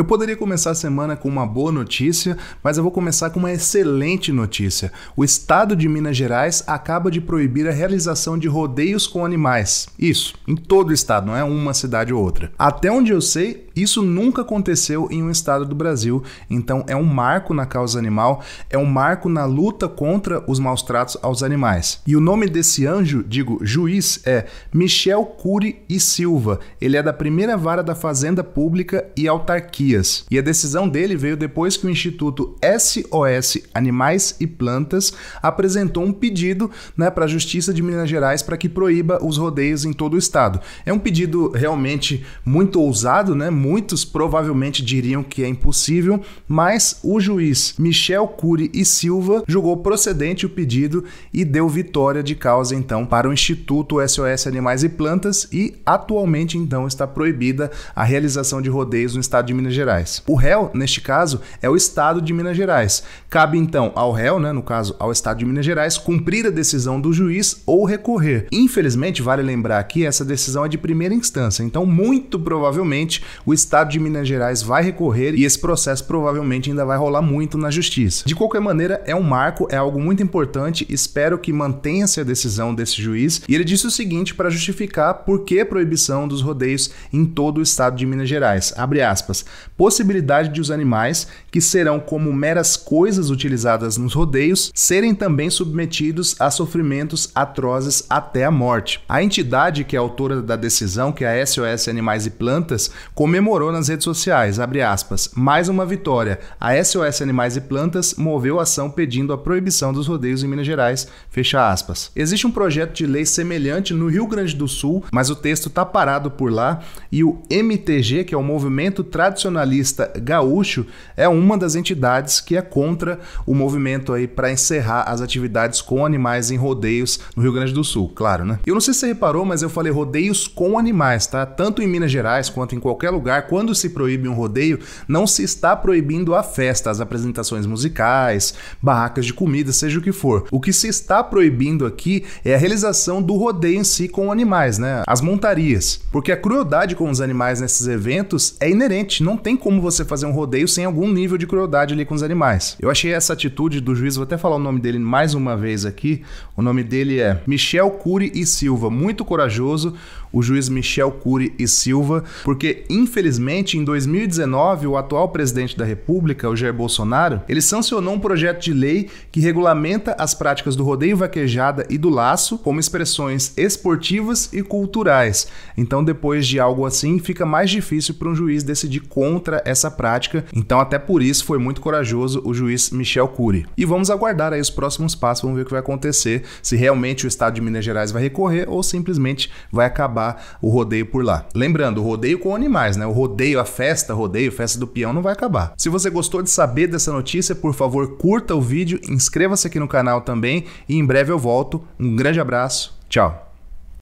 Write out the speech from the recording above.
Eu poderia começar a semana com uma boa notícia, mas eu vou começar com uma excelente notícia. O estado de Minas Gerais acaba de proibir a realização de rodeios com animais. Isso, em todo o estado, não é uma cidade ou outra. Até onde eu sei, isso nunca aconteceu em um estado do Brasil, então é um marco na causa animal, é um marco na luta contra os maus tratos aos animais. E o nome desse anjo, digo juiz, é Michel Cury e Silva. Ele é da primeira vara da Fazenda Pública e Autarquias. E a decisão dele veio depois que o Instituto SOS Animais e Plantas apresentou um pedido né, para a Justiça de Minas Gerais para que proíba os rodeios em todo o estado. É um pedido realmente muito ousado, né? Muito muitos provavelmente diriam que é impossível, mas o juiz Michel Cury e Silva julgou procedente o pedido e deu vitória de causa então para o Instituto SOS Animais e Plantas e atualmente então está proibida a realização de rodeios no estado de Minas Gerais. O réu, neste caso, é o estado de Minas Gerais. Cabe então ao réu, né, no caso ao estado de Minas Gerais, cumprir a decisão do juiz ou recorrer. Infelizmente, vale lembrar que essa decisão é de primeira instância, então muito provavelmente o o Estado de Minas Gerais vai recorrer e esse processo provavelmente ainda vai rolar muito na justiça. De qualquer maneira, é um marco, é algo muito importante, espero que mantenha-se a decisão desse juiz. E ele disse o seguinte para justificar por que a proibição dos rodeios em todo o estado de Minas Gerais. Abre aspas. Possibilidade de os animais, que serão como meras coisas utilizadas nos rodeios, serem também submetidos a sofrimentos atrozes até a morte. A entidade que é autora da decisão, que é a SOS Animais e Plantas, comemorou comemorou nas redes sociais, aspas, mais uma vitória. A SOS Animais e Plantas moveu ação pedindo a proibição dos rodeios em Minas Gerais, fecha aspas. Existe um projeto de lei semelhante no Rio Grande do Sul, mas o texto está parado por lá e o MTG, que é o Movimento Tradicionalista Gaúcho, é uma das entidades que é contra o movimento aí para encerrar as atividades com animais em rodeios no Rio Grande do Sul, claro, né? Eu não sei se você reparou, mas eu falei rodeios com animais, tá? Tanto em Minas Gerais quanto em qualquer lugar lugar, quando se proíbe um rodeio, não se está proibindo a festa, as apresentações musicais, barracas de comida, seja o que for. O que se está proibindo aqui é a realização do rodeio em si com animais, né? As montarias. Porque a crueldade com os animais nesses eventos é inerente, não tem como você fazer um rodeio sem algum nível de crueldade ali com os animais. Eu achei essa atitude do juiz, vou até falar o nome dele mais uma vez aqui. O nome dele é Michel Cury e Silva, muito corajoso, o juiz Michel Cury e Silva, porque infelizmente Infelizmente, em 2019, o atual presidente da República, o Jair Bolsonaro, ele sancionou um projeto de lei que regulamenta as práticas do rodeio vaquejada e do laço como expressões esportivas e culturais. Então, depois de algo assim, fica mais difícil para um juiz decidir contra essa prática. Então, até por isso foi muito corajoso o juiz Michel Cury. E vamos aguardar aí os próximos passos, vamos ver o que vai acontecer, se realmente o estado de Minas Gerais vai recorrer ou simplesmente vai acabar o rodeio por lá. Lembrando, o rodeio com animais, né? o rodeio, a festa, rodeio, festa do peão não vai acabar. Se você gostou de saber dessa notícia, por favor, curta o vídeo, inscreva-se aqui no canal também e em breve eu volto. Um grande abraço, tchau.